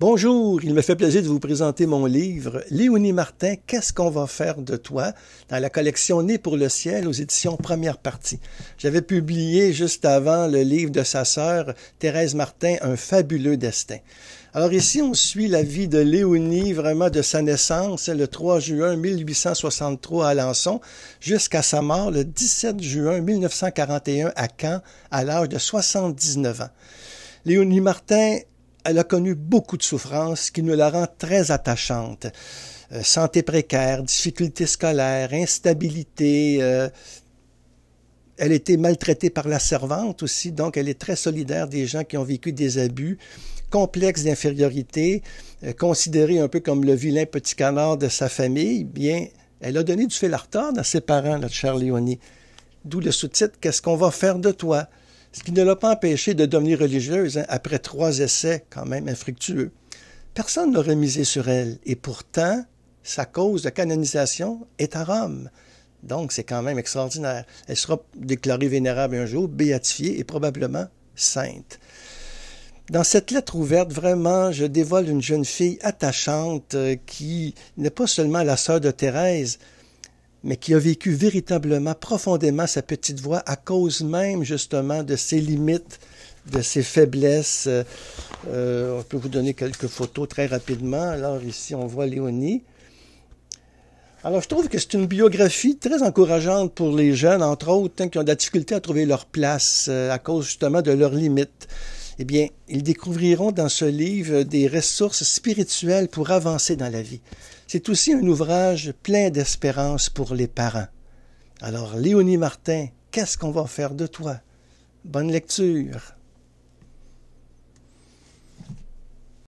Bonjour, il me fait plaisir de vous présenter mon livre Léonie Martin, Qu'est-ce qu'on va faire de toi dans la collection Née pour le ciel aux éditions Première partie. J'avais publié juste avant le livre de sa sœur Thérèse Martin, Un fabuleux destin. Alors ici, on suit la vie de Léonie, vraiment de sa naissance, le 3 juin 1863 à Alençon, jusqu'à sa mort le 17 juin 1941 à Caen, à l'âge de 79 ans. Léonie Martin elle a connu beaucoup de souffrances qui nous la rend très attachante. Euh, santé précaire, difficultés scolaires, instabilité. Euh, elle a maltraitée par la servante aussi, donc elle est très solidaire des gens qui ont vécu des abus. Complexe d'infériorité, euh, considérée un peu comme le vilain petit canard de sa famille, bien, elle a donné du fil à retard à ses parents, notre chère Léonie. D'où le sous-titre Qu'est-ce qu'on va faire de toi? ce qui ne l'a pas empêchée de devenir religieuse hein, après trois essais quand même infructueux. Personne n'aurait misé sur elle, et pourtant, sa cause de canonisation est à Rome. Donc, c'est quand même extraordinaire. Elle sera déclarée vénérable un jour, béatifiée et probablement sainte. Dans cette lettre ouverte, vraiment, je dévoile une jeune fille attachante euh, qui n'est pas seulement la sœur de Thérèse, mais qui a vécu véritablement, profondément sa petite voix à cause même justement de ses limites, de ses faiblesses. Euh, on peut vous donner quelques photos très rapidement. Alors ici, on voit Léonie. Alors, je trouve que c'est une biographie très encourageante pour les jeunes, entre autres, hein, qui ont de la difficulté à trouver leur place euh, à cause justement de leurs limites eh bien, ils découvriront dans ce livre des ressources spirituelles pour avancer dans la vie. C'est aussi un ouvrage plein d'espérance pour les parents. Alors, Léonie Martin, qu'est-ce qu'on va faire de toi? Bonne lecture!